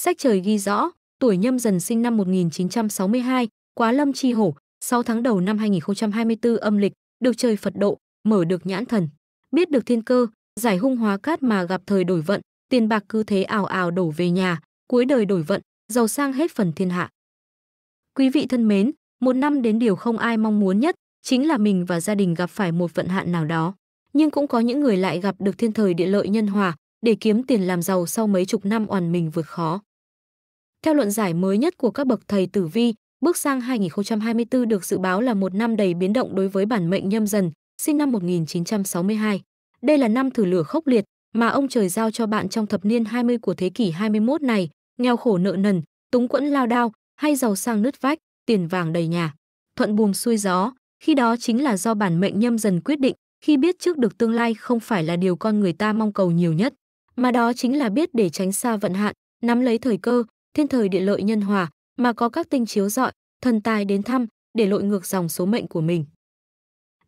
Sách trời ghi rõ, tuổi nhâm dần sinh năm 1962, quá lâm chi hổ, 6 tháng đầu năm 2024 âm lịch, được trời Phật độ, mở được nhãn thần, biết được thiên cơ, giải hung hóa cát mà gặp thời đổi vận, tiền bạc cứ thế ảo ảo đổ về nhà, cuối đời đổi vận, giàu sang hết phần thiên hạ. Quý vị thân mến, một năm đến điều không ai mong muốn nhất chính là mình và gia đình gặp phải một vận hạn nào đó, nhưng cũng có những người lại gặp được thiên thời địa lợi nhân hòa để kiếm tiền làm giàu sau mấy chục năm oằn mình vượt khó. Theo luận giải mới nhất của các bậc thầy tử vi, bước sang 2024 được dự báo là một năm đầy biến động đối với bản mệnh nhâm dần, sinh năm 1962. Đây là năm thử lửa khốc liệt mà ông trời giao cho bạn trong thập niên 20 của thế kỷ 21 này, nghèo khổ nợ nần, túng quẫn lao đao hay giàu sang nứt vách, tiền vàng đầy nhà. Thuận buồm xuôi gió, khi đó chính là do bản mệnh nhâm dần quyết định, khi biết trước được tương lai không phải là điều con người ta mong cầu nhiều nhất, mà đó chính là biết để tránh xa vận hạn, nắm lấy thời cơ, thiên thời địa lợi nhân hòa mà có các tinh chiếu rọi, thần tài đến thăm để lội ngược dòng số mệnh của mình.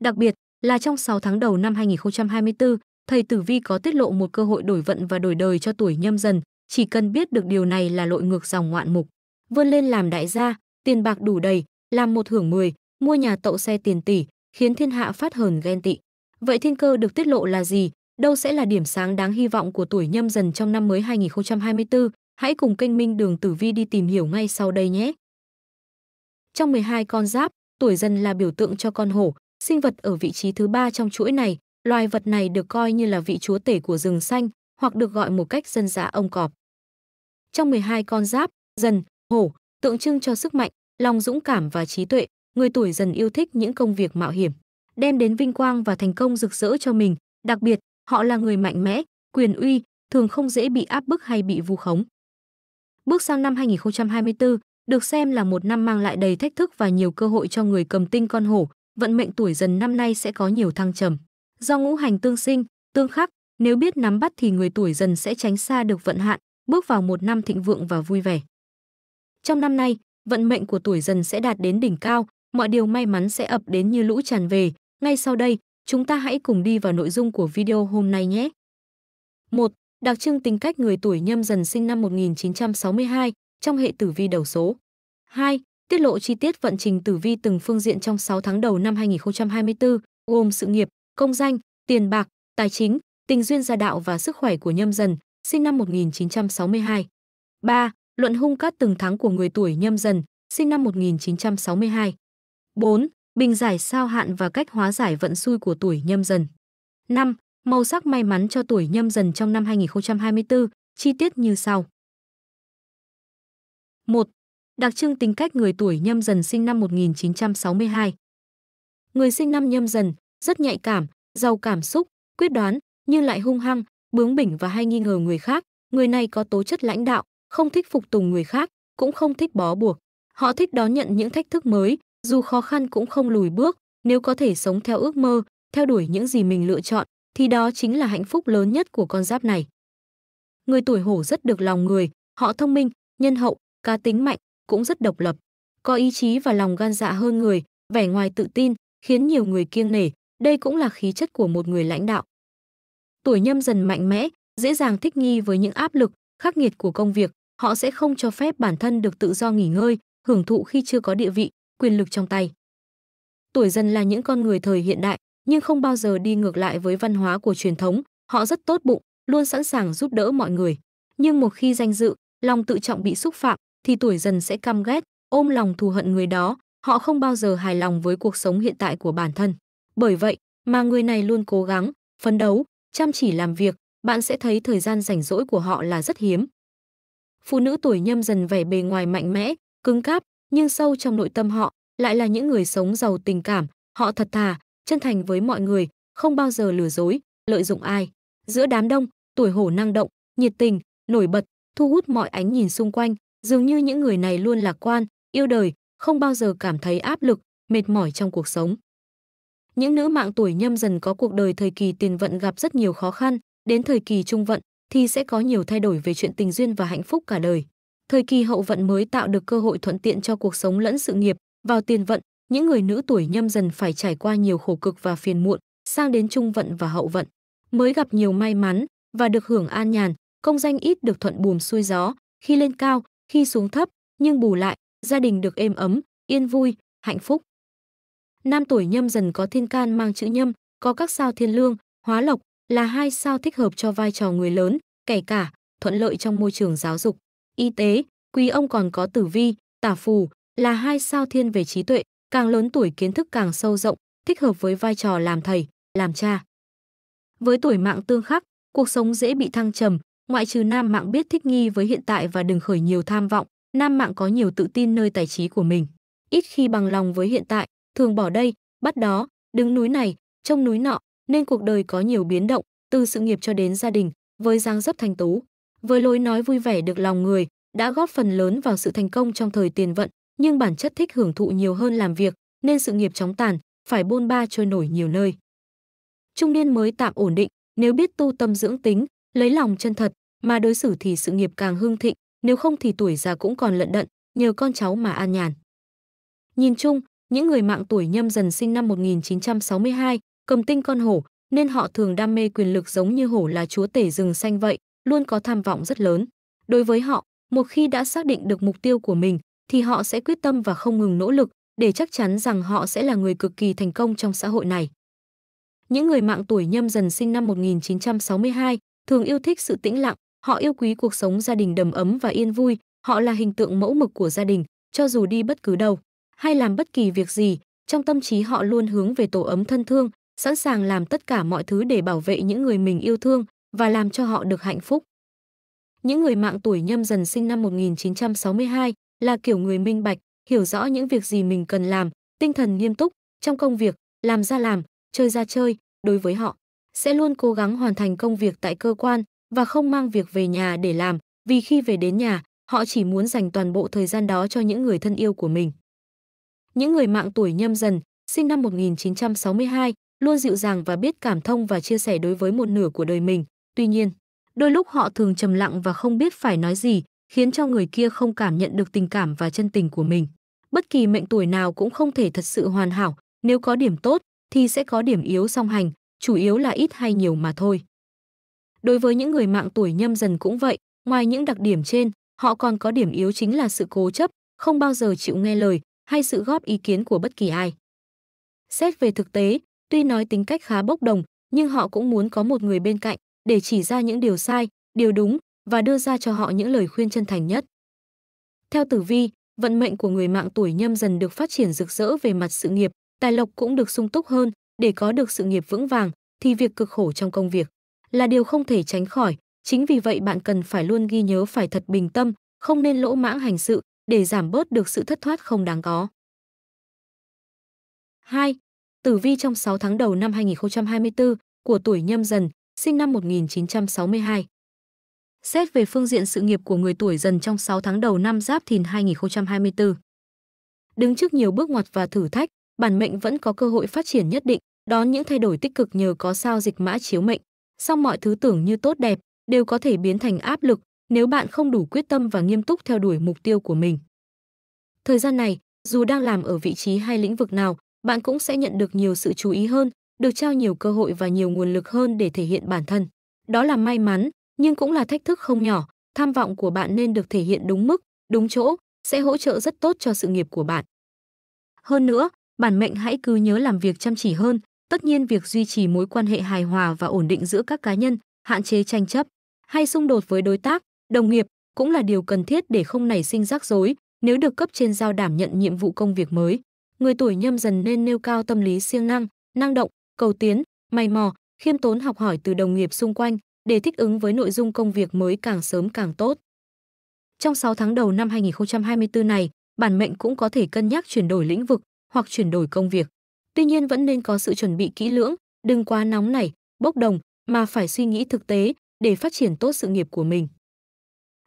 Đặc biệt là trong 6 tháng đầu năm 2024, thầy Tử Vi có tiết lộ một cơ hội đổi vận và đổi đời cho tuổi nhâm dần, chỉ cần biết được điều này là lội ngược dòng ngoạn mục, vươn lên làm đại gia, tiền bạc đủ đầy, làm một hưởng mười, mua nhà tậu xe tiền tỷ, khiến thiên hạ phát hờn ghen tị. Vậy thiên cơ được tiết lộ là gì? Đâu sẽ là điểm sáng đáng hy vọng của tuổi nhâm dần trong năm mới 2024? Hãy cùng kênh Minh Đường Tử Vi đi tìm hiểu ngay sau đây nhé. Trong 12 con giáp, tuổi dần là biểu tượng cho con hổ, sinh vật ở vị trí thứ ba trong chuỗi này, loài vật này được coi như là vị chúa tể của rừng xanh, hoặc được gọi một cách dân dã ông cọp. Trong 12 con giáp, dần, hổ, tượng trưng cho sức mạnh, lòng dũng cảm và trí tuệ, người tuổi dần yêu thích những công việc mạo hiểm, đem đến vinh quang và thành công rực rỡ cho mình, đặc biệt, họ là người mạnh mẽ, quyền uy, thường không dễ bị áp bức hay bị vu khống. Bước sang năm 2024 được xem là một năm mang lại đầy thách thức và nhiều cơ hội cho người cầm tinh con hổ, vận mệnh tuổi dần năm nay sẽ có nhiều thăng trầm. Do ngũ hành tương sinh, tương khắc, nếu biết nắm bắt thì người tuổi dần sẽ tránh xa được vận hạn, bước vào một năm thịnh vượng và vui vẻ. Trong năm nay, vận mệnh của tuổi dần sẽ đạt đến đỉnh cao, mọi điều may mắn sẽ ập đến như lũ tràn về. Ngay sau đây, chúng ta hãy cùng đi vào nội dung của video hôm nay nhé. 1 đặc trưng tính cách người tuổi nhâm dần sinh năm 1962 trong hệ tử vi đầu số. 2. Tiết lộ chi tiết vận trình tử vi từng phương diện trong 6 tháng đầu năm 2024, gồm sự nghiệp, công danh, tiền bạc, tài chính, tình duyên gia đạo và sức khỏe của nhâm dần, sinh năm 1962. 3. Luận hung cát từng tháng của người tuổi nhâm dần, sinh năm 1962. 4. Bình giải sao hạn và cách hóa giải vận xui của tuổi nhâm dần. 5. Màu sắc may mắn cho tuổi nhâm dần trong năm 2024, chi tiết như sau. 1. Đặc trưng tính cách người tuổi nhâm dần sinh năm 1962. Người sinh năm nhâm dần, rất nhạy cảm, giàu cảm xúc, quyết đoán, nhưng lại hung hăng, bướng bỉnh và hay nghi ngờ người khác. Người này có tố chất lãnh đạo, không thích phục tùng người khác, cũng không thích bó buộc. Họ thích đón nhận những thách thức mới, dù khó khăn cũng không lùi bước, nếu có thể sống theo ước mơ, theo đuổi những gì mình lựa chọn, thì đó chính là hạnh phúc lớn nhất của con giáp này. Người tuổi hổ rất được lòng người, họ thông minh, nhân hậu, cá tính mạnh, cũng rất độc lập. Có ý chí và lòng gan dạ hơn người, vẻ ngoài tự tin, khiến nhiều người kiêng nể, đây cũng là khí chất của một người lãnh đạo. Tuổi nhâm dần mạnh mẽ, dễ dàng thích nghi với những áp lực, khắc nghiệt của công việc, họ sẽ không cho phép bản thân được tự do nghỉ ngơi, hưởng thụ khi chưa có địa vị, quyền lực trong tay. Tuổi dần là những con người thời hiện đại, nhưng không bao giờ đi ngược lại với văn hóa của truyền thống, họ rất tốt bụng, luôn sẵn sàng giúp đỡ mọi người. Nhưng một khi danh dự, lòng tự trọng bị xúc phạm thì tuổi dần sẽ căm ghét, ôm lòng thù hận người đó, họ không bao giờ hài lòng với cuộc sống hiện tại của bản thân. Bởi vậy, mà người này luôn cố gắng, phấn đấu, chăm chỉ làm việc, bạn sẽ thấy thời gian rảnh rỗi của họ là rất hiếm. Phụ nữ tuổi nhâm dần vẻ bề ngoài mạnh mẽ, cứng cáp, nhưng sâu trong nội tâm họ lại là những người sống giàu tình cảm, họ thật thà, chân thành với mọi người, không bao giờ lừa dối, lợi dụng ai. Giữa đám đông, tuổi hổ năng động, nhiệt tình, nổi bật, thu hút mọi ánh nhìn xung quanh, dường như những người này luôn lạc quan, yêu đời, không bao giờ cảm thấy áp lực, mệt mỏi trong cuộc sống. Những nữ mạng tuổi nhâm dần có cuộc đời thời kỳ tiền vận gặp rất nhiều khó khăn, đến thời kỳ trung vận thì sẽ có nhiều thay đổi về chuyện tình duyên và hạnh phúc cả đời. Thời kỳ hậu vận mới tạo được cơ hội thuận tiện cho cuộc sống lẫn sự nghiệp, vào tiền vận những người nữ tuổi nhâm dần phải trải qua nhiều khổ cực và phiền muộn, sang đến trung vận và hậu vận, mới gặp nhiều may mắn và được hưởng an nhàn, công danh ít được thuận buồm xuôi gió, khi lên cao, khi xuống thấp, nhưng bù lại, gia đình được êm ấm, yên vui, hạnh phúc. Nam tuổi nhâm dần có thiên can mang chữ nhâm, có các sao thiên lương, hóa lộc là hai sao thích hợp cho vai trò người lớn, kể cả thuận lợi trong môi trường giáo dục, y tế, quý ông còn có tử vi, tả phù là hai sao thiên về trí tuệ, càng lớn tuổi kiến thức càng sâu rộng, thích hợp với vai trò làm thầy, làm cha. Với tuổi mạng tương khắc, cuộc sống dễ bị thăng trầm, ngoại trừ nam mạng biết thích nghi với hiện tại và đừng khởi nhiều tham vọng, nam mạng có nhiều tự tin nơi tài trí của mình. Ít khi bằng lòng với hiện tại, thường bỏ đây, bắt đó, đứng núi này, trông núi nọ, nên cuộc đời có nhiều biến động, từ sự nghiệp cho đến gia đình, với dáng dấp thành tú. Với lối nói vui vẻ được lòng người, đã góp phần lớn vào sự thành công trong thời tiền vận, nhưng bản chất thích hưởng thụ nhiều hơn làm việc, nên sự nghiệp chóng tàn, phải bôn ba trôi nổi nhiều nơi. Trung niên mới tạm ổn định, nếu biết tu tâm dưỡng tính, lấy lòng chân thật, mà đối xử thì sự nghiệp càng hưng thịnh, nếu không thì tuổi già cũng còn lận đận, nhờ con cháu mà an nhàn. Nhìn chung, những người mạng tuổi nhâm dần sinh năm 1962, cầm tinh con hổ, nên họ thường đam mê quyền lực giống như hổ là chúa tể rừng xanh vậy, luôn có tham vọng rất lớn. Đối với họ, một khi đã xác định được mục tiêu của mình, thì họ sẽ quyết tâm và không ngừng nỗ lực để chắc chắn rằng họ sẽ là người cực kỳ thành công trong xã hội này. Những người mạng tuổi nhâm dần sinh năm 1962 thường yêu thích sự tĩnh lặng, họ yêu quý cuộc sống gia đình đầm ấm và yên vui, họ là hình tượng mẫu mực của gia đình, cho dù đi bất cứ đâu hay làm bất kỳ việc gì, trong tâm trí họ luôn hướng về tổ ấm thân thương, sẵn sàng làm tất cả mọi thứ để bảo vệ những người mình yêu thương và làm cho họ được hạnh phúc. Những người mạng tuổi nhâm dần sinh năm 1962 là kiểu người minh bạch, hiểu rõ những việc gì mình cần làm, tinh thần nghiêm túc, trong công việc, làm ra làm, chơi ra chơi, đối với họ, sẽ luôn cố gắng hoàn thành công việc tại cơ quan và không mang việc về nhà để làm, vì khi về đến nhà, họ chỉ muốn dành toàn bộ thời gian đó cho những người thân yêu của mình. Những người mạng tuổi nhâm dần, sinh năm 1962, luôn dịu dàng và biết cảm thông và chia sẻ đối với một nửa của đời mình. Tuy nhiên, đôi lúc họ thường trầm lặng và không biết phải nói gì, khiến cho người kia không cảm nhận được tình cảm và chân tình của mình. Bất kỳ mệnh tuổi nào cũng không thể thật sự hoàn hảo, nếu có điểm tốt thì sẽ có điểm yếu song hành, chủ yếu là ít hay nhiều mà thôi. Đối với những người mạng tuổi nhâm dần cũng vậy, ngoài những đặc điểm trên, họ còn có điểm yếu chính là sự cố chấp, không bao giờ chịu nghe lời hay sự góp ý kiến của bất kỳ ai. Xét về thực tế, tuy nói tính cách khá bốc đồng, nhưng họ cũng muốn có một người bên cạnh để chỉ ra những điều sai, điều đúng, và đưa ra cho họ những lời khuyên chân thành nhất. Theo Tử Vi, vận mệnh của người mạng tuổi nhâm dần được phát triển rực rỡ về mặt sự nghiệp, tài lộc cũng được sung túc hơn, để có được sự nghiệp vững vàng thì việc cực khổ trong công việc là điều không thể tránh khỏi, chính vì vậy bạn cần phải luôn ghi nhớ phải thật bình tâm, không nên lỗ mãng hành sự để giảm bớt được sự thất thoát không đáng có. 2. Tử vi trong 6 tháng đầu năm 2024 của tuổi nhâm dần, sinh năm 1962. Xét về phương diện sự nghiệp của người tuổi dần trong 6 tháng đầu năm Giáp Thìn 2024. Đứng trước nhiều bước ngoặt và thử thách, bản mệnh vẫn có cơ hội phát triển nhất định, đón những thay đổi tích cực nhờ có sao dịch mã chiếu mệnh. Song mọi thứ tưởng như tốt đẹp đều có thể biến thành áp lực nếu bạn không đủ quyết tâm và nghiêm túc theo đuổi mục tiêu của mình. Thời gian này, dù đang làm ở vị trí hay lĩnh vực nào, bạn cũng sẽ nhận được nhiều sự chú ý hơn, được trao nhiều cơ hội và nhiều nguồn lực hơn để thể hiện bản thân. Đó là may mắn, nhưng cũng là thách thức không nhỏ. Tham vọng của bạn nên được thể hiện đúng mức, đúng chỗ, sẽ hỗ trợ rất tốt cho sự nghiệp của bạn. Hơn nữa, bản mệnh hãy cứ nhớ làm việc chăm chỉ hơn, tất nhiên việc duy trì mối quan hệ hài hòa và ổn định giữa các cá nhân, hạn chế tranh chấp hay xung đột với đối tác, đồng nghiệp cũng là điều cần thiết để không nảy sinh rắc rối nếu được cấp trên giao đảm nhận nhiệm vụ công việc mới. Người tuổi nhâm dần nên nêu cao tâm lý siêng năng, năng động, cầu tiến, mày mò, khiêm tốn học hỏi từ đồng nghiệp xung quanh, để thích ứng với nội dung công việc mới càng sớm càng tốt. Trong 6 tháng đầu năm 2024 này, bản mệnh cũng có thể cân nhắc chuyển đổi lĩnh vực hoặc chuyển đổi công việc. Tuy nhiên vẫn nên có sự chuẩn bị kỹ lưỡng, đừng quá nóng nảy, bốc đồng mà phải suy nghĩ thực tế để phát triển tốt sự nghiệp của mình.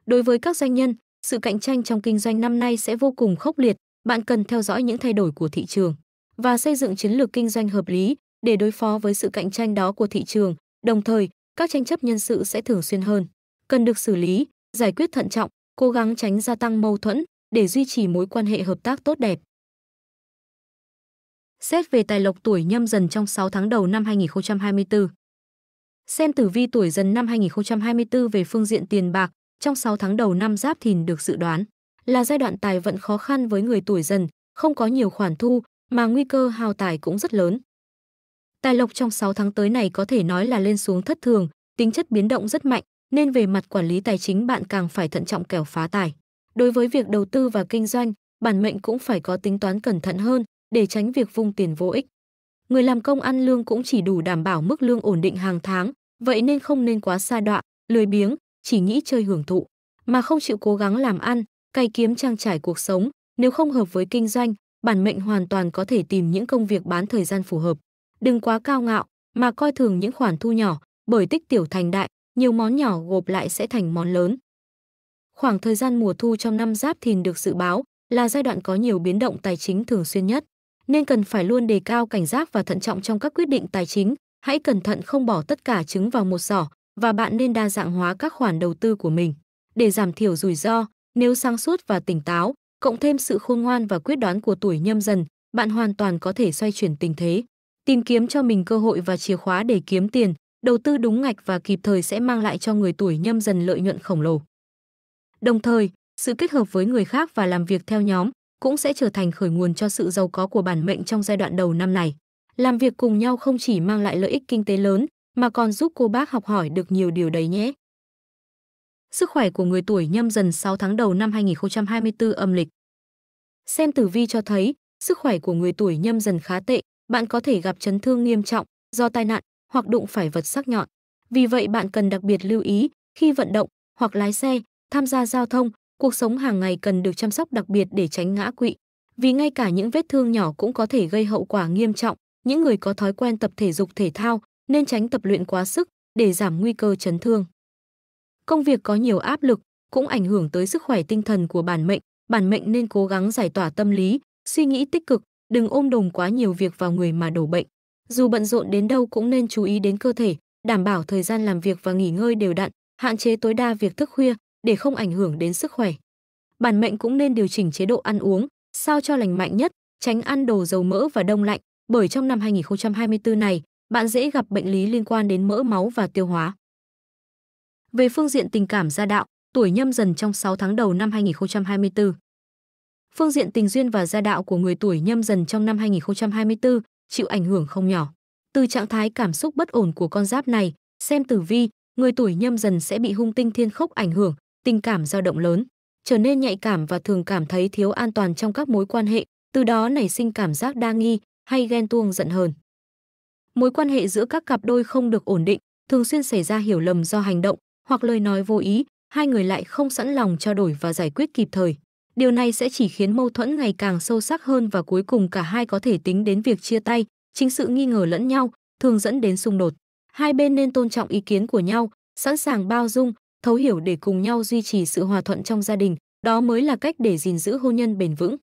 Đối với các doanh nhân, sự cạnh tranh trong kinh doanh năm nay sẽ vô cùng khốc liệt, bạn cần theo dõi những thay đổi của thị trường và xây dựng chiến lược kinh doanh hợp lý để đối phó với sự cạnh tranh đó của thị trường, đồng thời các tranh chấp nhân sự sẽ thường xuyên hơn, cần được xử lý, giải quyết thận trọng, cố gắng tránh gia tăng mâu thuẫn để duy trì mối quan hệ hợp tác tốt đẹp. Xét về tài lộc tuổi nhâm dần trong 6 tháng đầu năm 2024. Xem tử vi tuổi dần năm 2024 về phương diện tiền bạc, trong 6 tháng đầu năm giáp thìn được dự đoán là giai đoạn tài vận khó khăn với người tuổi dần, không có nhiều khoản thu mà nguy cơ hao tài cũng rất lớn. Tài lộc trong 6 tháng tới này có thể nói là lên xuống thất thường, tính chất biến động rất mạnh, nên về mặt quản lý tài chính bạn càng phải thận trọng kẻo phá tài. Đối với việc đầu tư và kinh doanh, bản mệnh cũng phải có tính toán cẩn thận hơn để tránh việc vung tiền vô ích. Người làm công ăn lương cũng chỉ đủ đảm bảo mức lương ổn định hàng tháng, vậy nên không nên quá xa đọa, lười biếng, chỉ nghĩ chơi hưởng thụ, mà không chịu cố gắng làm ăn, cày kiếm trang trải cuộc sống, nếu không hợp với kinh doanh, bản mệnh hoàn toàn có thể tìm những công việc bán thời gian phù hợp. Đừng quá cao ngạo mà coi thường những khoản thu nhỏ, bởi tích tiểu thành đại, nhiều món nhỏ gộp lại sẽ thành món lớn. Khoảng thời gian mùa thu trong năm Giáp Thìn được dự báo là giai đoạn có nhiều biến động tài chính thường xuyên nhất, nên cần phải luôn đề cao cảnh giác và thận trọng trong các quyết định tài chính. Hãy cẩn thận không bỏ tất cả trứng vào một giỏ và bạn nên đa dạng hóa các khoản đầu tư của mình để giảm thiểu rủi ro. Nếu sáng suốt và tỉnh táo, cộng thêm sự khôn ngoan và quyết đoán của tuổi nhâm dần, bạn hoàn toàn có thể xoay chuyển tình thế tìm kiếm cho mình cơ hội và chìa khóa để kiếm tiền, đầu tư đúng ngạch và kịp thời sẽ mang lại cho người tuổi nhâm dần lợi nhuận khổng lồ. Đồng thời, sự kết hợp với người khác và làm việc theo nhóm cũng sẽ trở thành khởi nguồn cho sự giàu có của bản mệnh trong giai đoạn đầu năm này. Làm việc cùng nhau không chỉ mang lại lợi ích kinh tế lớn mà còn giúp cô bác học hỏi được nhiều điều đấy nhé. Sức khỏe của người tuổi nhâm dần 6 tháng đầu năm 2024 âm lịch. Xem tử vi cho thấy, sức khỏe của người tuổi nhâm dần khá tệ, bạn có thể gặp chấn thương nghiêm trọng do tai nạn hoặc đụng phải vật sắc nhọn. Vì vậy bạn cần đặc biệt lưu ý khi vận động hoặc lái xe, tham gia giao thông, cuộc sống hàng ngày cần được chăm sóc đặc biệt để tránh ngã quỵ. Vì ngay cả những vết thương nhỏ cũng có thể gây hậu quả nghiêm trọng. Những người có thói quen tập thể dục thể thao nên tránh tập luyện quá sức để giảm nguy cơ chấn thương. Công việc có nhiều áp lực cũng ảnh hưởng tới sức khỏe tinh thần của bản mệnh, bản mệnh nên cố gắng giải tỏa tâm lý, suy nghĩ tích cực, đừng ôm đồng quá nhiều việc vào người mà đổ bệnh. Dù bận rộn đến đâu cũng nên chú ý đến cơ thể, đảm bảo thời gian làm việc và nghỉ ngơi đều đặn, hạn chế tối đa việc thức khuya để không ảnh hưởng đến sức khỏe. Bản mệnh cũng nên điều chỉnh chế độ ăn uống, sao cho lành mạnh nhất, tránh ăn đồ dầu mỡ và đông lạnh, bởi trong năm 2024 này, bạn dễ gặp bệnh lý liên quan đến mỡ máu và tiêu hóa. Về phương diện tình cảm gia đạo, tuổi nhâm dần trong 6 tháng đầu năm 2024, phương diện tình duyên và gia đạo của người tuổi nhâm dần trong năm 2024 chịu ảnh hưởng không nhỏ. Từ trạng thái cảm xúc bất ổn của con giáp này, xem tử vi, người tuổi nhâm dần sẽ bị hung tinh thiên khốc ảnh hưởng, tình cảm dao động lớn, trở nên nhạy cảm và thường cảm thấy thiếu an toàn trong các mối quan hệ, từ đó nảy sinh cảm giác đa nghi hay ghen tuông giận hờn. Mối quan hệ giữa các cặp đôi không được ổn định, thường xuyên xảy ra hiểu lầm do hành động hoặc lời nói vô ý, hai người lại không sẵn lòng trao đổi và giải quyết kịp thời. Điều này sẽ chỉ khiến mâu thuẫn ngày càng sâu sắc hơn và cuối cùng cả hai có thể tính đến việc chia tay, chính sự nghi ngờ lẫn nhau thường dẫn đến xung đột. Hai bên nên tôn trọng ý kiến của nhau, sẵn sàng bao dung, thấu hiểu để cùng nhau duy trì sự hòa thuận trong gia đình, đó mới là cách để gìn giữ hôn nhân bền vững.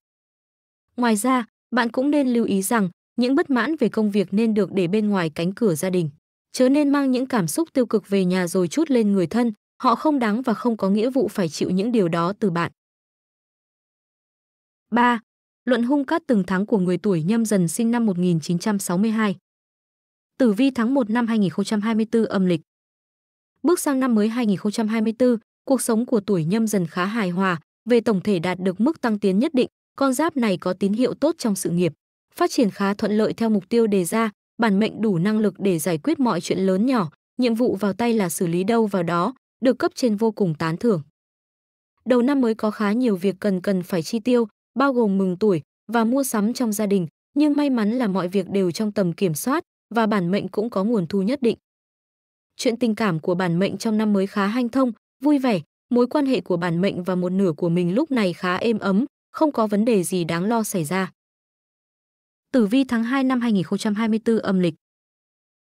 Ngoài ra, bạn cũng nên lưu ý rằng những bất mãn về công việc nên được để bên ngoài cánh cửa gia đình. Chớ nên mang những cảm xúc tiêu cực về nhà rồi chút lên người thân, họ không đáng và không có nghĩa vụ phải chịu những điều đó từ bạn. 3. Luận hung cát từng tháng của người tuổi nhâm dần sinh năm 1962. Tử vi tháng 1 năm 2024 âm lịch. Bước sang năm mới 2024, cuộc sống của tuổi nhâm dần khá hài hòa, về tổng thể đạt được mức tăng tiến nhất định, con giáp này có tín hiệu tốt trong sự nghiệp, phát triển khá thuận lợi theo mục tiêu đề ra, bản mệnh đủ năng lực để giải quyết mọi chuyện lớn nhỏ, nhiệm vụ vào tay là xử lý đâu vào đó, được cấp trên vô cùng tán thưởng. Đầu năm mới có khá nhiều việc cần cần phải chi tiêu, bao gồm mừng tuổi và mua sắm trong gia đình, nhưng may mắn là mọi việc đều trong tầm kiểm soát và bản mệnh cũng có nguồn thu nhất định. Chuyện tình cảm của bản mệnh trong năm mới khá hanh thông, vui vẻ, mối quan hệ của bản mệnh và một nửa của mình lúc này khá êm ấm, không có vấn đề gì đáng lo xảy ra. Tử vi tháng 2 năm 2024 âm lịch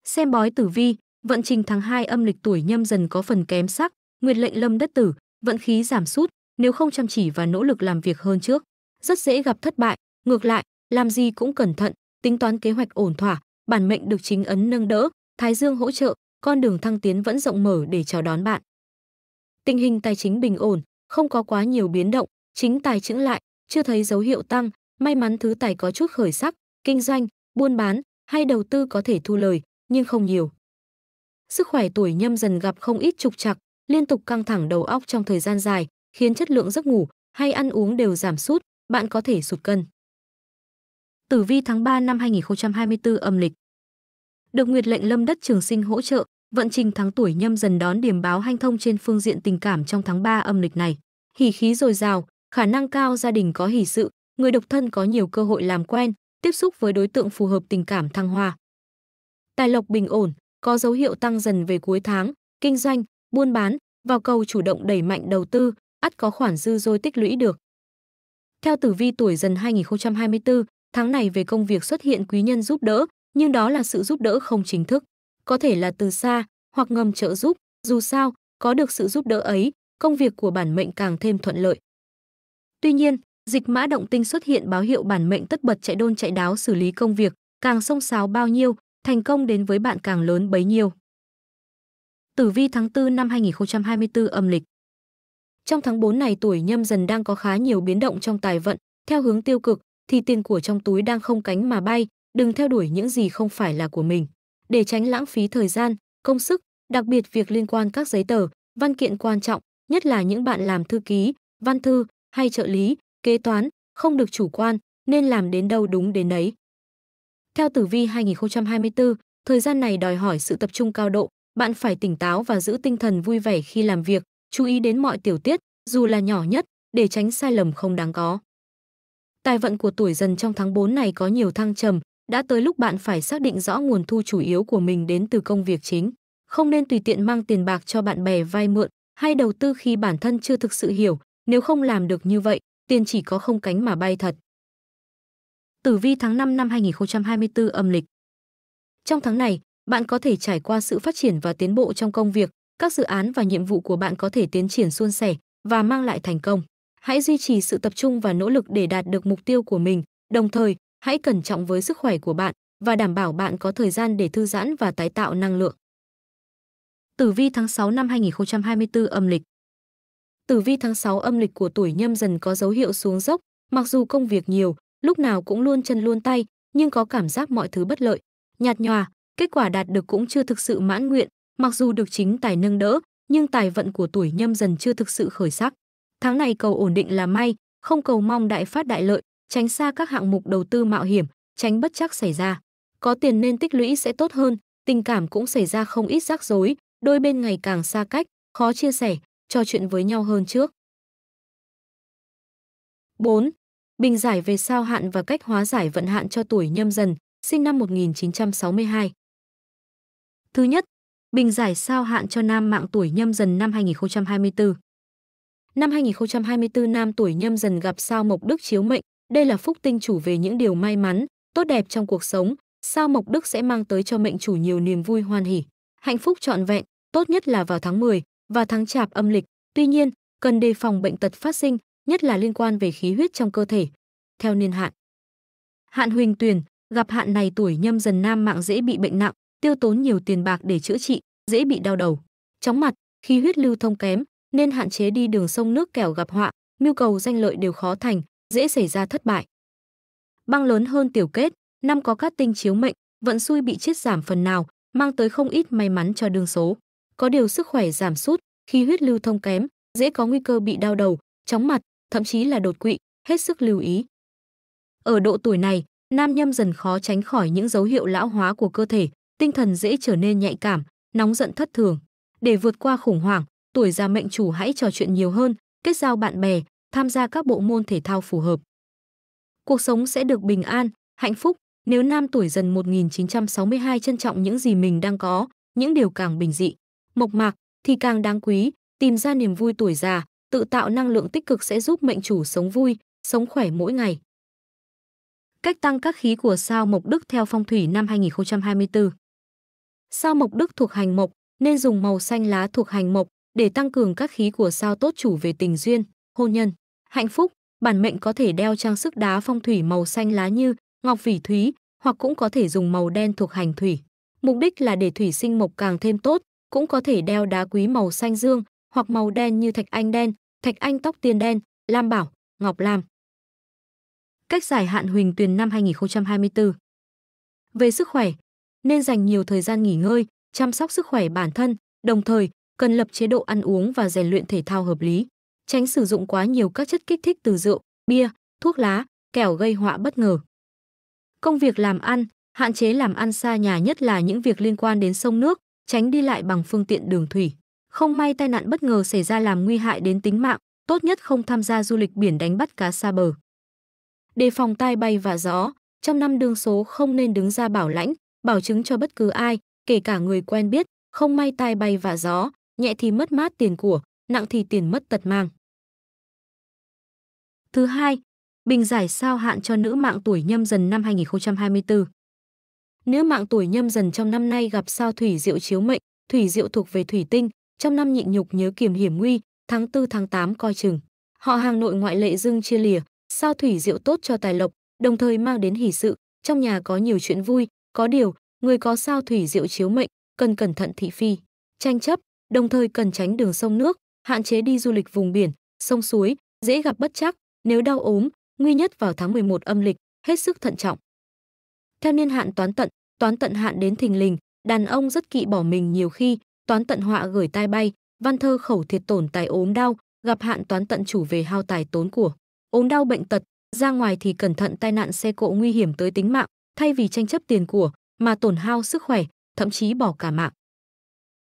Xem bói tử vi, vận trình tháng 2 âm lịch tuổi nhâm dần có phần kém sắc, nguyệt lệnh lâm đất tử, vận khí giảm sút, nếu không chăm chỉ và nỗ lực làm việc hơn trước rất dễ gặp thất bại, ngược lại, làm gì cũng cẩn thận, tính toán kế hoạch ổn thỏa, bản mệnh được chính ấn nâng đỡ, Thái Dương hỗ trợ, con đường thăng tiến vẫn rộng mở để chào đón bạn. Tình hình tài chính bình ổn, không có quá nhiều biến động, chính tài chững lại, chưa thấy dấu hiệu tăng, may mắn thứ tài có chút khởi sắc, kinh doanh, buôn bán hay đầu tư có thể thu lời, nhưng không nhiều. Sức khỏe tuổi nhâm dần gặp không ít trục trặc, liên tục căng thẳng đầu óc trong thời gian dài, khiến chất lượng giấc ngủ hay ăn uống đều giảm sút, bạn có thể sụt cân. Tử vi tháng 3 năm 2024 âm lịch. Được Nguyệt lệnh Lâm đất Trường Sinh hỗ trợ, vận trình tháng tuổi nhâm dần đón điểm báo hanh thông trên phương diện tình cảm trong tháng 3 âm lịch này. Hỉ khí dồi dào, khả năng cao gia đình có hỷ sự, người độc thân có nhiều cơ hội làm quen, tiếp xúc với đối tượng phù hợp tình cảm thăng hoa. Tài lộc bình ổn, có dấu hiệu tăng dần về cuối tháng, kinh doanh, buôn bán, vào cầu chủ động đẩy mạnh đầu tư, ắt có khoản dư dôi tích lũy được. Theo tử vi tuổi dần 2024, tháng này về công việc xuất hiện quý nhân giúp đỡ, nhưng đó là sự giúp đỡ không chính thức, có thể là từ xa hoặc ngầm trợ giúp, dù sao, có được sự giúp đỡ ấy, công việc của bản mệnh càng thêm thuận lợi. Tuy nhiên, dịch mã động tinh xuất hiện báo hiệu bản mệnh tất bật chạy đôn chạy đáo xử lý công việc, càng xông xáo bao nhiêu, thành công đến với bạn càng lớn bấy nhiêu. Tử vi tháng 4 năm 2024 âm lịch trong tháng 4 này tuổi nhâm dần đang có khá nhiều biến động trong tài vận, theo hướng tiêu cực thì tiền của trong túi đang không cánh mà bay, đừng theo đuổi những gì không phải là của mình. Để tránh lãng phí thời gian, công sức, đặc biệt việc liên quan các giấy tờ, văn kiện quan trọng, nhất là những bạn làm thư ký, văn thư hay trợ lý, kế toán, không được chủ quan, nên làm đến đâu đúng đến đấy. Theo tử vi 2024, thời gian này đòi hỏi sự tập trung cao độ, bạn phải tỉnh táo và giữ tinh thần vui vẻ khi làm việc, chú ý đến mọi tiểu tiết, dù là nhỏ nhất, để tránh sai lầm không đáng có. Tài vận của tuổi dần trong tháng 4 này có nhiều thăng trầm, đã tới lúc bạn phải xác định rõ nguồn thu chủ yếu của mình đến từ công việc chính. Không nên tùy tiện mang tiền bạc cho bạn bè vay mượn hay đầu tư khi bản thân chưa thực sự hiểu, nếu không làm được như vậy, tiền chỉ có không cánh mà bay thật. Tử vi tháng 5 năm 2024 âm lịch Trong tháng này, bạn có thể trải qua sự phát triển và tiến bộ trong công việc, các dự án và nhiệm vụ của bạn có thể tiến triển suôn sẻ và mang lại thành công. Hãy duy trì sự tập trung và nỗ lực để đạt được mục tiêu của mình, đồng thời hãy cẩn trọng với sức khỏe của bạn và đảm bảo bạn có thời gian để thư giãn và tái tạo năng lượng. Tử vi tháng 6 năm 2024 âm lịch Tử vi tháng 6 âm lịch của tuổi nhâm dần có dấu hiệu xuống dốc, mặc dù công việc nhiều, lúc nào cũng luôn chân luôn tay, nhưng có cảm giác mọi thứ bất lợi, nhạt nhòa, kết quả đạt được cũng chưa thực sự mãn nguyện, Mặc dù được chính tài nâng đỡ, nhưng tài vận của tuổi nhâm dần chưa thực sự khởi sắc. Tháng này cầu ổn định là may, không cầu mong đại phát đại lợi, tránh xa các hạng mục đầu tư mạo hiểm, tránh bất chắc xảy ra. Có tiền nên tích lũy sẽ tốt hơn, tình cảm cũng xảy ra không ít rắc rối, đôi bên ngày càng xa cách, khó chia sẻ, trò chuyện với nhau hơn trước. 4. Bình giải về sao hạn và cách hóa giải vận hạn cho tuổi nhâm dần, sinh năm 1962. Thứ nhất, Bình giải sao hạn cho nam mạng tuổi nhâm dần năm 2024. Năm 2024 nam tuổi nhâm dần gặp sao mộc đức chiếu mệnh, đây là phúc tinh chủ về những điều may mắn, tốt đẹp trong cuộc sống, sao mộc đức sẽ mang tới cho mệnh chủ nhiều niềm vui hoan hỉ, hạnh phúc trọn vẹn, tốt nhất là vào tháng 10 và tháng chạp âm lịch. Tuy nhiên, cần đề phòng bệnh tật phát sinh, nhất là liên quan về khí huyết trong cơ thể. Theo niên hạn, hạn huỳnh tuyền gặp hạn này tuổi nhâm dần nam mạng dễ bị bệnh nặng, tiêu tốn nhiều tiền bạc để chữa trị, dễ bị đau đầu. Chóng mặt, khi huyết lưu thông kém, nên hạn chế đi đường sông nước kẻo gặp họa, mưu cầu danh lợi đều khó thành, dễ xảy ra thất bại. Băng lớn hơn tiểu kết, năm có các tinh chiếu mệnh, vận xui bị chết giảm phần nào, mang tới không ít may mắn cho đường số. Có điều sức khỏe giảm sút, khi huyết lưu thông kém, dễ có nguy cơ bị đau đầu, chóng mặt, thậm chí là đột quỵ, hết sức lưu ý. Ở độ tuổi này, nam nhâm dần khó tránh khỏi những dấu hiệu lão hóa của cơ thể, tinh thần dễ trở nên nhạy cảm, nóng giận thất thường. Để vượt qua khủng hoảng, tuổi già mệnh chủ hãy trò chuyện nhiều hơn, kết giao bạn bè, tham gia các bộ môn thể thao phù hợp. Cuộc sống sẽ được bình an, hạnh phúc nếu nam tuổi dần 1962 trân trọng những gì mình đang có, những điều càng bình dị, mộc mạc thì càng đáng quý, tìm ra niềm vui tuổi già, tự tạo năng lượng tích cực sẽ giúp mệnh chủ sống vui, sống khỏe mỗi ngày. Cách tăng các khí của sao Mộc Đức theo phong thủy năm 2024 Sao mộc đức thuộc hành mộc, nên dùng màu xanh lá thuộc hành mộc để tăng cường các khí của sao tốt chủ về tình duyên, hôn nhân, hạnh phúc. Bản mệnh có thể đeo trang sức đá phong thủy màu xanh lá như ngọc vỉ thúy, hoặc cũng có thể dùng màu đen thuộc hành thủy. Mục đích là để thủy sinh mộc càng thêm tốt, cũng có thể đeo đá quý màu xanh dương hoặc màu đen như thạch anh đen, thạch anh tóc tiên đen, lam bảo, ngọc lam. Cách giải hạn Huỳnh Tuyền năm 2024 Về sức khỏe, nên dành nhiều thời gian nghỉ ngơi, chăm sóc sức khỏe bản thân, đồng thời cần lập chế độ ăn uống và rèn luyện thể thao hợp lý, tránh sử dụng quá nhiều các chất kích thích từ rượu, bia, thuốc lá, kẻo gây họa bất ngờ. Công việc làm ăn, hạn chế làm ăn xa nhà nhất là những việc liên quan đến sông nước, tránh đi lại bằng phương tiện đường thủy. Không may tai nạn bất ngờ xảy ra làm nguy hại đến tính mạng, tốt nhất không tham gia du lịch biển đánh bắt cá xa bờ. Đề phòng tai bay và gió, trong năm đường số không nên đứng ra bảo lãnh, bảo chứng cho bất cứ ai, kể cả người quen biết, không may tai bay và gió, nhẹ thì mất mát tiền của, nặng thì tiền mất tật mang. Thứ hai, bình giải sao hạn cho nữ mạng tuổi nhâm dần năm 2024. Nữ mạng tuổi nhâm dần trong năm nay gặp sao thủy diệu chiếu mệnh, thủy diệu thuộc về thủy tinh, trong năm nhịn nhục nhớ kiềm hiểm nguy, tháng 4 tháng 8 coi chừng. Họ hàng nội ngoại lệ dương chia lìa, sao thủy diệu tốt cho tài lộc, đồng thời mang đến hỷ sự, trong nhà có nhiều chuyện vui, có điều, người có sao thủy diệu chiếu mệnh, cần cẩn thận thị phi, tranh chấp, đồng thời cần tránh đường sông nước, hạn chế đi du lịch vùng biển, sông suối, dễ gặp bất chắc, nếu đau ốm, nguy nhất vào tháng 11 âm lịch, hết sức thận trọng. Theo niên hạn toán tận, toán tận hạn đến thình lình, đàn ông rất kỵ bỏ mình nhiều khi, toán tận họa gửi tai bay, văn thơ khẩu thiệt tổn tài ốm đau, gặp hạn toán tận chủ về hao tài tốn của. Ốm đau bệnh tật, ra ngoài thì cẩn thận tai nạn xe cộ nguy hiểm tới tính mạng, thay vì tranh chấp tiền của mà tổn hao sức khỏe, thậm chí bỏ cả mạng.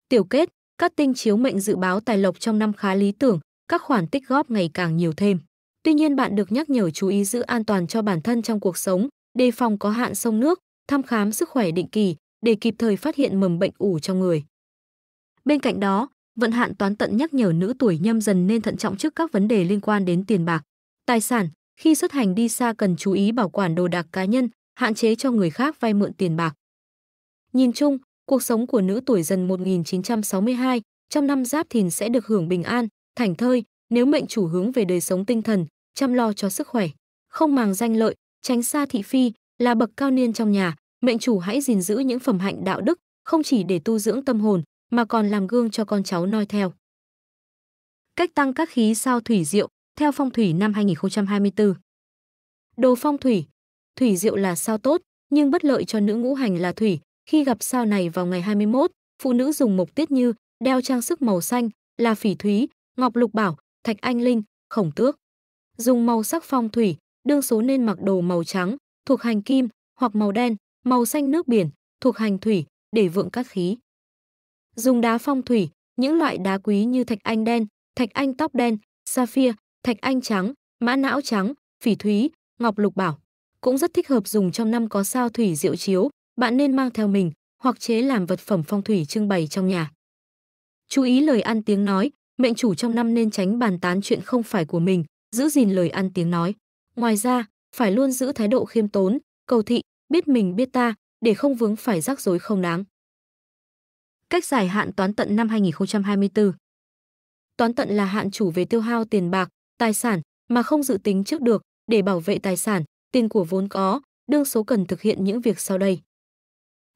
Tiểu kết, các tinh chiếu mệnh dự báo tài lộc trong năm khá lý tưởng, các khoản tích góp ngày càng nhiều thêm. Tuy nhiên bạn được nhắc nhở chú ý giữ an toàn cho bản thân trong cuộc sống, đề phòng có hạn sông nước, thăm khám sức khỏe định kỳ để kịp thời phát hiện mầm bệnh ủ trong người. Bên cạnh đó, vận hạn toán tận nhắc nhở nữ tuổi nhâm dần nên thận trọng trước các vấn đề liên quan đến tiền bạc, tài sản, khi xuất hành đi xa cần chú ý bảo quản đồ đạc cá nhân, hạn chế cho người khác vay mượn tiền bạc. Nhìn chung, cuộc sống của nữ tuổi dần 1962 trong năm giáp thìn sẽ được hưởng bình an, thảnh thơi nếu mệnh chủ hướng về đời sống tinh thần, chăm lo cho sức khỏe, không màng danh lợi, tránh xa thị phi, là bậc cao niên trong nhà, mệnh chủ hãy gìn giữ những phẩm hạnh đạo đức, không chỉ để tu dưỡng tâm hồn mà còn làm gương cho con cháu noi theo. Cách tăng các khí sao thủy diệu theo phong thủy năm 2024. Đồ phong thủy, thủy diệu là sao tốt, nhưng bất lợi cho nữ ngũ hành là thủy. Khi gặp sao này vào ngày 21, phụ nữ dùng mộc tiết như đeo trang sức màu xanh là phỉ thúy, ngọc lục bảo, thạch anh linh, khổng tước. Dùng màu sắc phong thủy, đương số nên mặc đồ màu trắng, thuộc hành kim, hoặc màu đen, màu xanh nước biển, thuộc hành thủy, để vượng các khí. Dùng đá phong thủy, những loại đá quý như thạch anh đen, thạch anh tóc đen, sapphire, thạch anh trắng, mã não trắng, phỉ thúy, ngọc lục bảo cũng rất thích hợp dùng trong năm có sao thủy diệu chiếu, bạn nên mang theo mình hoặc chế làm vật phẩm phong thủy trưng bày trong nhà. Chú ý lời ăn tiếng nói, mệnh chủ trong năm nên tránh bàn tán chuyện không phải của mình, giữ gìn lời ăn tiếng nói. Ngoài ra, phải luôn giữ thái độ khiêm tốn, cầu thị, biết mình biết ta, để không vướng phải rắc rối không đáng. Cách giải hạn toán tận năm 2024 Toán tận là hạn chủ về tiêu hao tiền bạc, tài sản mà không dự tính trước được để bảo vệ tài sản, tiền của vốn có, đương số cần thực hiện những việc sau đây.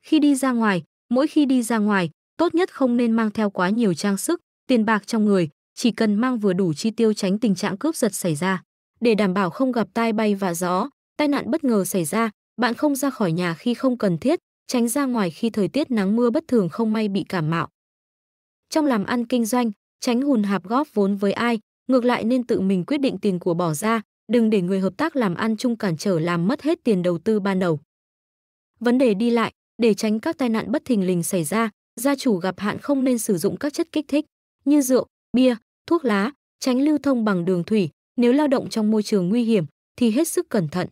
Khi đi ra ngoài, mỗi khi đi ra ngoài, tốt nhất không nên mang theo quá nhiều trang sức, tiền bạc trong người, chỉ cần mang vừa đủ chi tiêu tránh tình trạng cướp giật xảy ra. Để đảm bảo không gặp tai bay và gió, tai nạn bất ngờ xảy ra, bạn không ra khỏi nhà khi không cần thiết, tránh ra ngoài khi thời tiết nắng mưa bất thường không may bị cảm mạo. Trong làm ăn kinh doanh, tránh hùn hạp góp vốn với ai, ngược lại nên tự mình quyết định tiền của bỏ ra, đừng để người hợp tác làm ăn chung cản trở làm mất hết tiền đầu tư ban đầu. Vấn đề đi lại, để tránh các tai nạn bất thình lình xảy ra, gia chủ gặp hạn không nên sử dụng các chất kích thích như rượu, bia, thuốc lá, tránh lưu thông bằng đường thủy, nếu lao động trong môi trường nguy hiểm thì hết sức cẩn thận.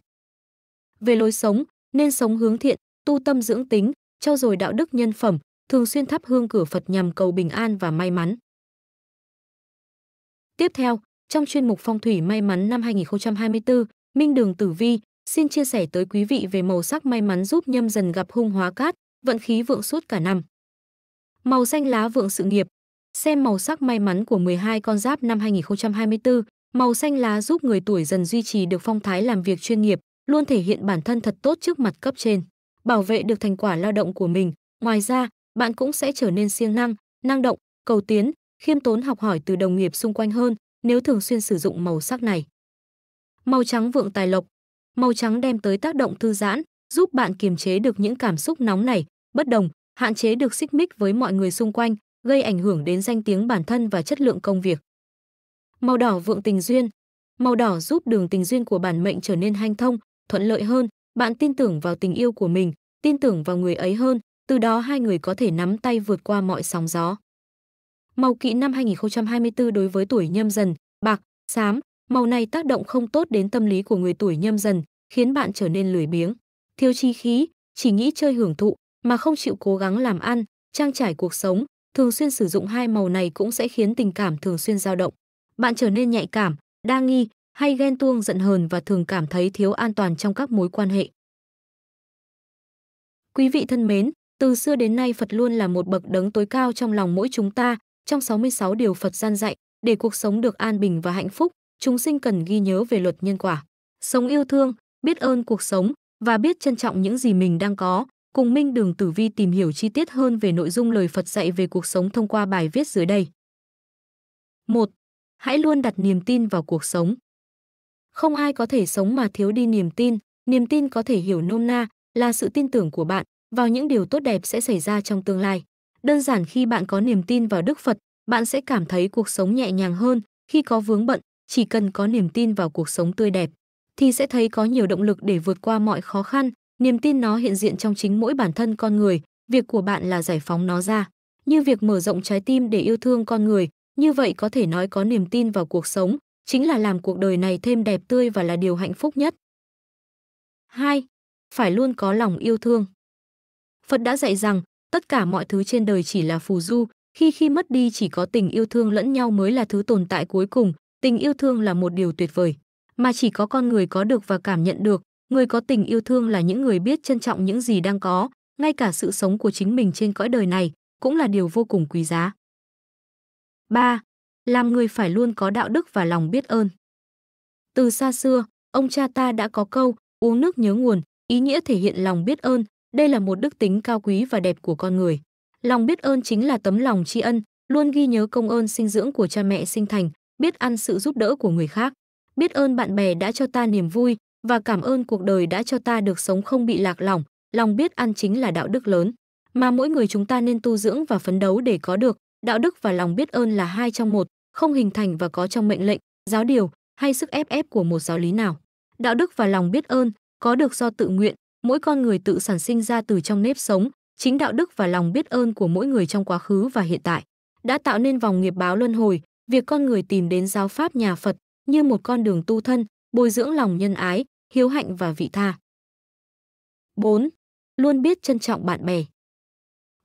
Về lối sống, nên sống hướng thiện, tu tâm dưỡng tính, trau dồi đạo đức nhân phẩm, thường xuyên thắp hương cửa Phật nhằm cầu bình an và may mắn. Tiếp theo, trong chuyên mục phong thủy may mắn năm 2024, Minh Đường Tử Vi xin chia sẻ tới quý vị về màu sắc may mắn giúp nhâm dần gặp hung hóa cát, vận khí vượng suốt cả năm. Màu xanh lá vượng sự nghiệp. Xem màu sắc may mắn của 12 con giáp năm 2024, màu xanh lá giúp người tuổi dần duy trì được phong thái làm việc chuyên nghiệp, luôn thể hiện bản thân thật tốt trước mặt cấp trên, bảo vệ được thành quả lao động của mình. Ngoài ra, bạn cũng sẽ trở nên siêng năng, năng động, cầu tiến, khiêm tốn học hỏi từ đồng nghiệp xung quanh hơn, nếu thường xuyên sử dụng màu sắc này. Màu trắng vượng tài lộc Màu trắng đem tới tác động thư giãn, giúp bạn kiềm chế được những cảm xúc nóng này, bất đồng, hạn chế được xích mích với mọi người xung quanh, gây ảnh hưởng đến danh tiếng bản thân và chất lượng công việc. Màu đỏ vượng tình duyên Màu đỏ giúp đường tình duyên của bản mệnh trở nên hanh thông, thuận lợi hơn, bạn tin tưởng vào tình yêu của mình, tin tưởng vào người ấy hơn, từ đó hai người có thể nắm tay vượt qua mọi sóng gió. Màu kỵ năm 2024 đối với tuổi nhâm dần, bạc, xám, màu này tác động không tốt đến tâm lý của người tuổi nhâm dần, khiến bạn trở nên lười biếng, thiếu chi khí, chỉ nghĩ chơi hưởng thụ mà không chịu cố gắng làm ăn, trang trải cuộc sống. Thường xuyên sử dụng hai màu này cũng sẽ khiến tình cảm thường xuyên dao động. Bạn trở nên nhạy cảm, đa nghi hay ghen tuông giận hờn và thường cảm thấy thiếu an toàn trong các mối quan hệ. Quý vị thân mến, từ xưa đến nay Phật luôn là một bậc đấng tối cao trong lòng mỗi chúng ta, trong 66 điều Phật gian dạy, để cuộc sống được an bình và hạnh phúc, chúng sinh cần ghi nhớ về luật nhân quả. Sống yêu thương, biết ơn cuộc sống và biết trân trọng những gì mình đang có. Cùng Minh Đường Tử Vi tìm hiểu chi tiết hơn về nội dung lời Phật dạy về cuộc sống thông qua bài viết dưới đây. 1. Hãy luôn đặt niềm tin vào cuộc sống. Không ai có thể sống mà thiếu đi niềm tin, niềm tin có thể hiểu nôm na là sự tin tưởng của bạn vào những điều tốt đẹp sẽ xảy ra trong tương lai. Đơn giản khi bạn có niềm tin vào Đức Phật, bạn sẽ cảm thấy cuộc sống nhẹ nhàng hơn, khi có vướng bận, chỉ cần có niềm tin vào cuộc sống tươi đẹp thì sẽ thấy có nhiều động lực để vượt qua mọi khó khăn, niềm tin nó hiện diện trong chính mỗi bản thân con người, việc của bạn là giải phóng nó ra. Như việc mở rộng trái tim để yêu thương con người, như vậy có thể nói có niềm tin vào cuộc sống, chính là làm cuộc đời này thêm đẹp tươi và là điều hạnh phúc nhất. 2. Phải luôn có lòng yêu thương. Phật đã dạy rằng, tất cả mọi thứ trên đời chỉ là phù du khi khi mất đi chỉ có tình yêu thương lẫn nhau mới là thứ tồn tại cuối cùng tình yêu thương là một điều tuyệt vời mà chỉ có con người có được và cảm nhận được người có tình yêu thương là những người biết trân trọng những gì đang có ngay cả sự sống của chính mình trên cõi đời này cũng là điều vô cùng quý giá 3. Làm người phải luôn có đạo đức và lòng biết ơn. Từ xa xưa, ông cha ta đã có câu uống nước nhớ nguồn, ý nghĩa thể hiện lòng biết ơn, đây là một đức tính cao quý và đẹp của con người. Lòng biết ơn chính là tấm lòng tri ân, luôn ghi nhớ công ơn sinh dưỡng của cha mẹ sinh thành, biết ăn sự giúp đỡ của người khác, biết ơn bạn bè đã cho ta niềm vui và cảm ơn cuộc đời đã cho ta được sống không bị lạc lòng. Lòng biết ăn chính là đạo đức lớn mà mỗi người chúng ta nên tu dưỡng và phấn đấu để có được. Đạo đức và lòng biết ơn là hai trong một, không hình thành và có trong mệnh lệnh, giáo điều hay sức ép ép của một giáo lý nào. Đạo đức và lòng biết ơn có được do tự nguyện, mỗi con người tự sản sinh ra từ trong nếp sống, chính đạo đức và lòng biết ơn của mỗi người trong quá khứ và hiện tại đã tạo nên vòng nghiệp báo luân hồi, việc con người tìm đến giáo pháp nhà Phật như một con đường tu thân, bồi dưỡng lòng nhân ái, hiếu hạnh và vị tha. 4. Luôn biết trân trọng bạn bè.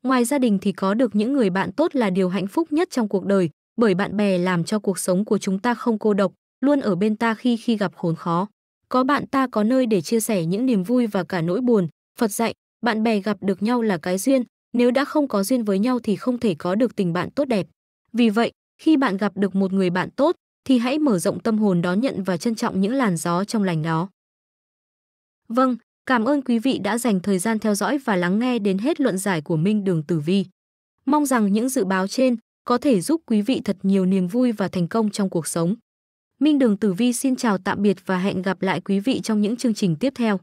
Ngoài gia đình thì có được những người bạn tốt là điều hạnh phúc nhất trong cuộc đời, bởi bạn bè làm cho cuộc sống của chúng ta không cô độc, luôn ở bên ta khi khi gặp khốn khó. Có bạn ta có nơi để chia sẻ những niềm vui và cả nỗi buồn. Phật dạy, bạn bè gặp được nhau là cái duyên, nếu đã không có duyên với nhau thì không thể có được tình bạn tốt đẹp. Vì vậy, khi bạn gặp được một người bạn tốt, thì hãy mở rộng tâm hồn đón nhận và trân trọng những làn gió trong lành đó. Vâng, cảm ơn quý vị đã dành thời gian theo dõi và lắng nghe đến hết luận giải của Minh Đường Tử Vi. Mong rằng những dự báo trên có thể giúp quý vị thật nhiều niềm vui và thành công trong cuộc sống. Minh Đường Tử Vi xin chào tạm biệt và hẹn gặp lại quý vị trong những chương trình tiếp theo.